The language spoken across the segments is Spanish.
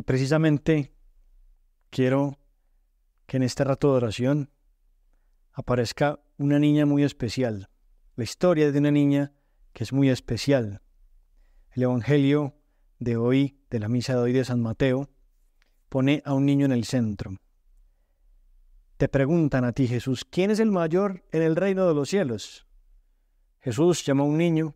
y precisamente quiero que en este rato de oración aparezca una niña muy especial, la historia de una niña que es muy especial. El Evangelio de hoy, de la misa de hoy de San Mateo, pone a un niño en el centro. Te preguntan a ti, Jesús, ¿quién es el mayor en el reino de los cielos? Jesús llamó a un niño,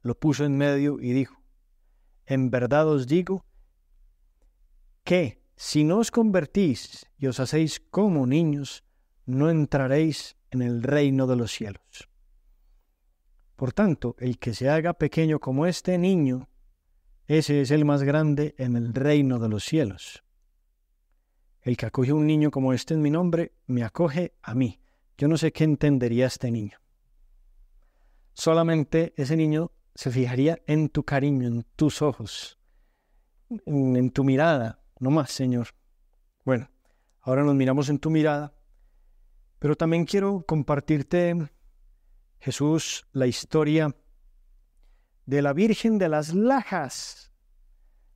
lo puso en medio y dijo, en verdad os digo que si no os convertís y os hacéis como niños, no entraréis en el reino de los cielos. Por tanto, el que se haga pequeño como este niño, ese es el más grande en el reino de los cielos. El que acoge a un niño como este en mi nombre, me acoge a mí. Yo no sé qué entendería este niño. Solamente ese niño se fijaría en tu cariño, en tus ojos, en, en tu mirada, no más, Señor. Bueno, ahora nos miramos en tu mirada, pero también quiero compartirte, Jesús, la historia de la Virgen de las Lajas.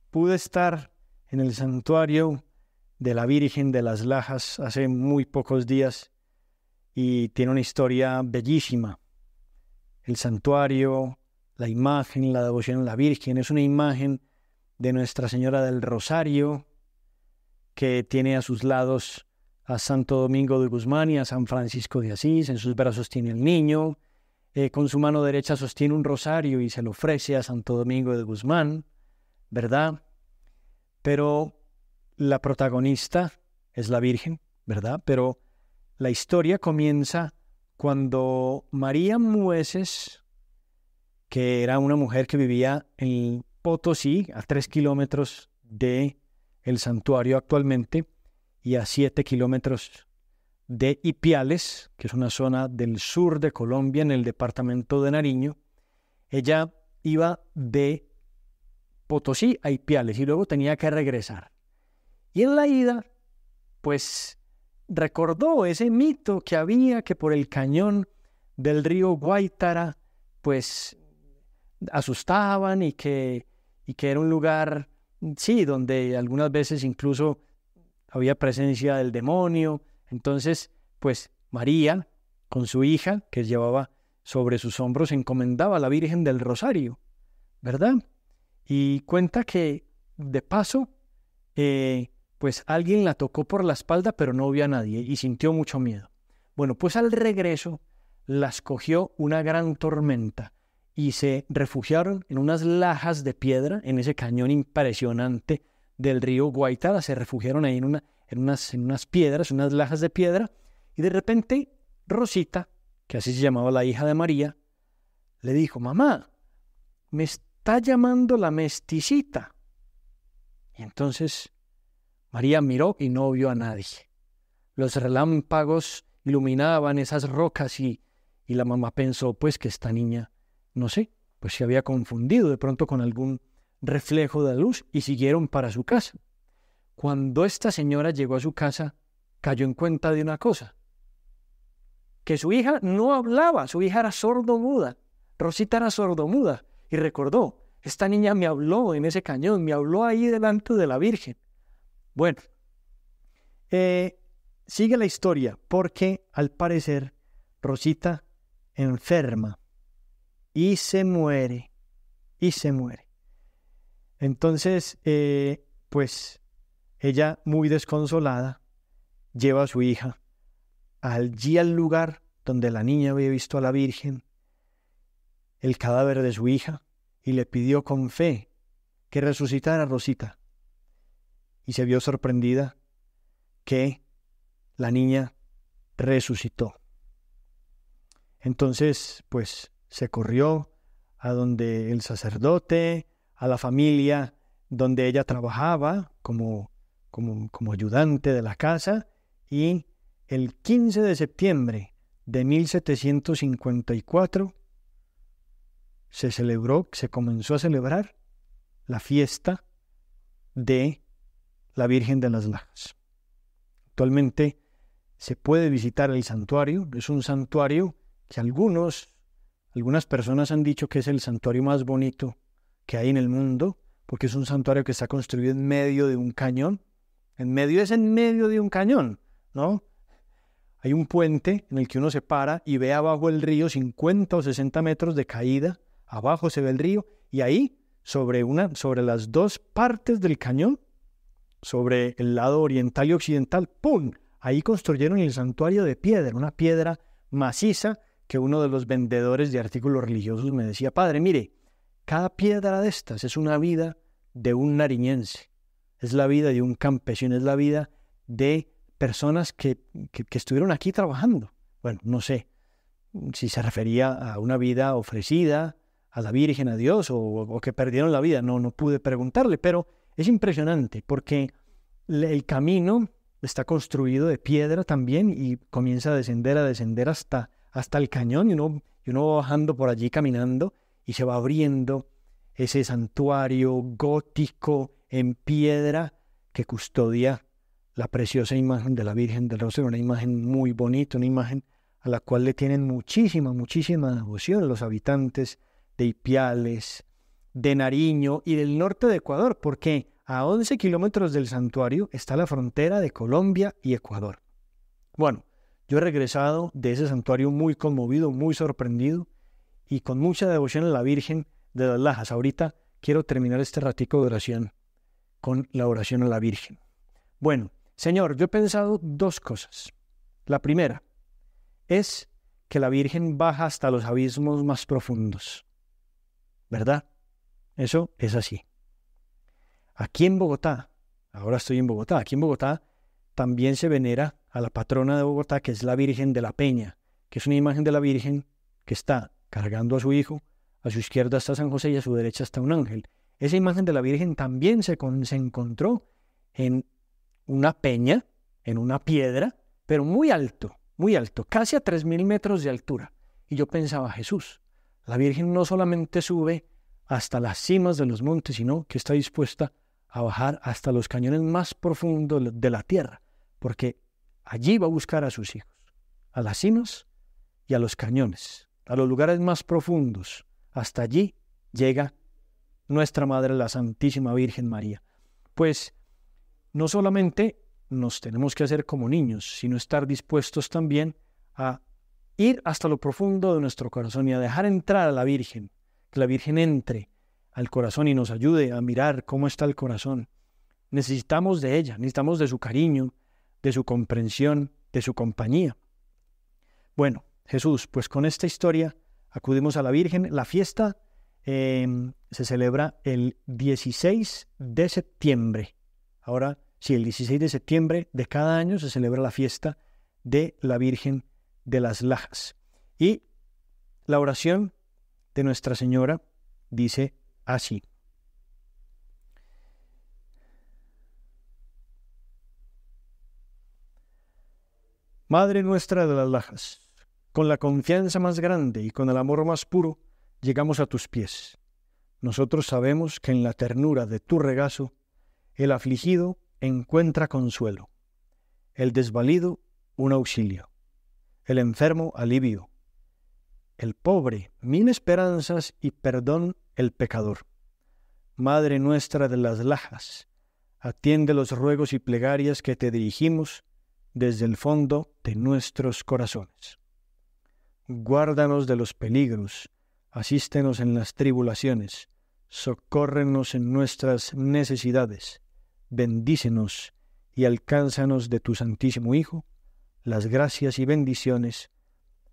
Pude estar en el santuario de la Virgen de las Lajas hace muy pocos días y tiene una historia bellísima. El santuario, la imagen, la devoción a la Virgen, es una imagen de Nuestra Señora del Rosario, que tiene a sus lados a Santo Domingo de Guzmán y a San Francisco de Asís, en sus brazos tiene el niño, eh, con su mano derecha sostiene un rosario y se lo ofrece a Santo Domingo de Guzmán, ¿verdad? Pero la protagonista es la Virgen, ¿verdad? Pero la historia comienza cuando María Mueces, que era una mujer que vivía en Potosí, a tres kilómetros de el santuario actualmente, y a siete kilómetros de Ipiales, que es una zona del sur de Colombia, en el departamento de Nariño. Ella iba de Potosí a Ipiales y luego tenía que regresar. Y en la ida, pues recordó ese mito que había que por el cañón del río Guaitara, pues asustaban y que, y que era un lugar Sí, donde algunas veces incluso había presencia del demonio. Entonces, pues María, con su hija, que llevaba sobre sus hombros, encomendaba a la Virgen del Rosario, ¿verdad? Y cuenta que, de paso, eh, pues alguien la tocó por la espalda, pero no vio a nadie y sintió mucho miedo. Bueno, pues al regreso las cogió una gran tormenta y se refugiaron en unas lajas de piedra en ese cañón impresionante del río Guaitara. Se refugiaron ahí en, una, en, unas, en unas piedras, unas lajas de piedra. Y de repente Rosita, que así se llamaba la hija de María, le dijo, mamá, me está llamando la mesticita. Y entonces María miró y no vio a nadie. Los relámpagos iluminaban esas rocas y, y la mamá pensó, pues que esta niña no sé, pues se había confundido de pronto con algún reflejo de la luz y siguieron para su casa. Cuando esta señora llegó a su casa, cayó en cuenta de una cosa, que su hija no hablaba, su hija era sordomuda, Rosita era sordomuda, y recordó, esta niña me habló en ese cañón, me habló ahí delante de la Virgen. Bueno, eh, sigue la historia, porque al parecer Rosita enferma y se muere, y se muere. Entonces, eh, pues ella, muy desconsolada, lleva a su hija allí al lugar donde la niña había visto a la Virgen, el cadáver de su hija, y le pidió con fe que resucitara a Rosita. Y se vio sorprendida que la niña resucitó. Entonces, pues se corrió a donde el sacerdote, a la familia donde ella trabajaba como, como, ayudante de la casa y el 15 de septiembre de 1754 se celebró, se comenzó a celebrar la fiesta de la Virgen de las Lajas. Actualmente se puede visitar el santuario, es un santuario que algunos algunas personas han dicho que es el santuario más bonito que hay en el mundo, porque es un santuario que está construido en medio de un cañón. En medio es en medio de un cañón, ¿no? Hay un puente en el que uno se para y ve abajo el río, 50 o 60 metros de caída, abajo se ve el río, y ahí, sobre, una, sobre las dos partes del cañón, sobre el lado oriental y occidental, ¡pum! Ahí construyeron el santuario de piedra, una piedra maciza que uno de los vendedores de artículos religiosos me decía, padre, mire, cada piedra de estas es una vida de un nariñense, es la vida de un campesino, es la vida de personas que, estuvieron aquí trabajando. Bueno, no sé si se refería a una vida ofrecida a la Virgen, a Dios, o, o, que perdieron la vida. No, no pude preguntarle, pero es impresionante porque el camino está construido de piedra también y comienza a descender, a descender hasta hasta el cañón y uno, va bajando por allí caminando y se va abriendo ese santuario gótico en piedra que custodia la preciosa imagen de la Virgen del Rosario, una imagen muy bonita, una imagen a la cual le tienen muchísima, muchísima devoción los habitantes de Ipiales, de Nariño y del norte de Ecuador, porque a 11 kilómetros del santuario está la frontera de Colombia y Ecuador. Bueno, yo he regresado de ese santuario muy conmovido, muy sorprendido y con mucha devoción a la Virgen de las Lajas. Ahorita quiero terminar este ratico de oración con la oración a la Virgen. Bueno, Señor, yo he pensado dos cosas. La primera es que la Virgen baja hasta los abismos más profundos. ¿Verdad? Eso es así. Aquí en Bogotá, ahora estoy en Bogotá, aquí en Bogotá también se venera a la patrona de Bogotá, que es la Virgen de la Peña, que es una imagen de la Virgen que está cargando a su hijo, a su izquierda está San José y a su derecha está un ángel. Esa imagen de la Virgen también se, se encontró en una peña, en una piedra, pero muy alto, muy alto, casi a 3.000 metros de altura. Y yo pensaba, Jesús, la Virgen no solamente sube hasta las cimas de los montes, sino que está dispuesta a bajar hasta los cañones más profundos de la tierra, porque Allí va a buscar a sus hijos, a las cimas y a los cañones, a los lugares más profundos. Hasta allí llega nuestra Madre, la Santísima Virgen María. Pues no solamente nos tenemos que hacer como niños, sino estar dispuestos también a ir hasta lo profundo de nuestro corazón y a dejar entrar a la Virgen, que la Virgen entre al corazón y nos ayude a mirar cómo está el corazón. Necesitamos de ella, necesitamos de su cariño, de su comprensión, de su compañía. Bueno, Jesús, pues con esta historia acudimos a la Virgen. La fiesta em, se celebra el 16 de septiembre. Ahora, sí, el 16 de septiembre de cada año se celebra la fiesta de la Virgen de las Lajas. Y la oración de Nuestra Señora dice así. Madre nuestra de las lajas, con la confianza más grande y con el amor más puro, llegamos a tus pies. Nosotros sabemos que en la ternura de tu regazo, el afligido encuentra consuelo, el desvalido un auxilio, el enfermo alivio, el pobre mil esperanzas y perdón el pecador. Madre nuestra de las lajas, atiende los ruegos y plegarias que te dirigimos desde el fondo de nuestros corazones. Guárdanos de los peligros, asístenos en las tribulaciones, socórrenos en nuestras necesidades, bendícenos y alcánzanos de tu Santísimo Hijo las gracias y bendiciones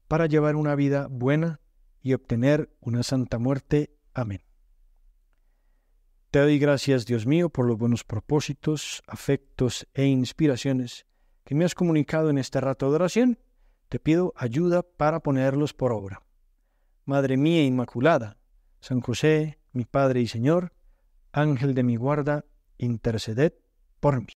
para llevar una vida buena y obtener una santa muerte. Amén. Te doy gracias, Dios mío, por los buenos propósitos, afectos e inspiraciones que me has comunicado en este rato de oración, te pido ayuda para ponerlos por obra. Madre mía Inmaculada, San José, mi Padre y Señor, Ángel de mi guarda, interceded por mí.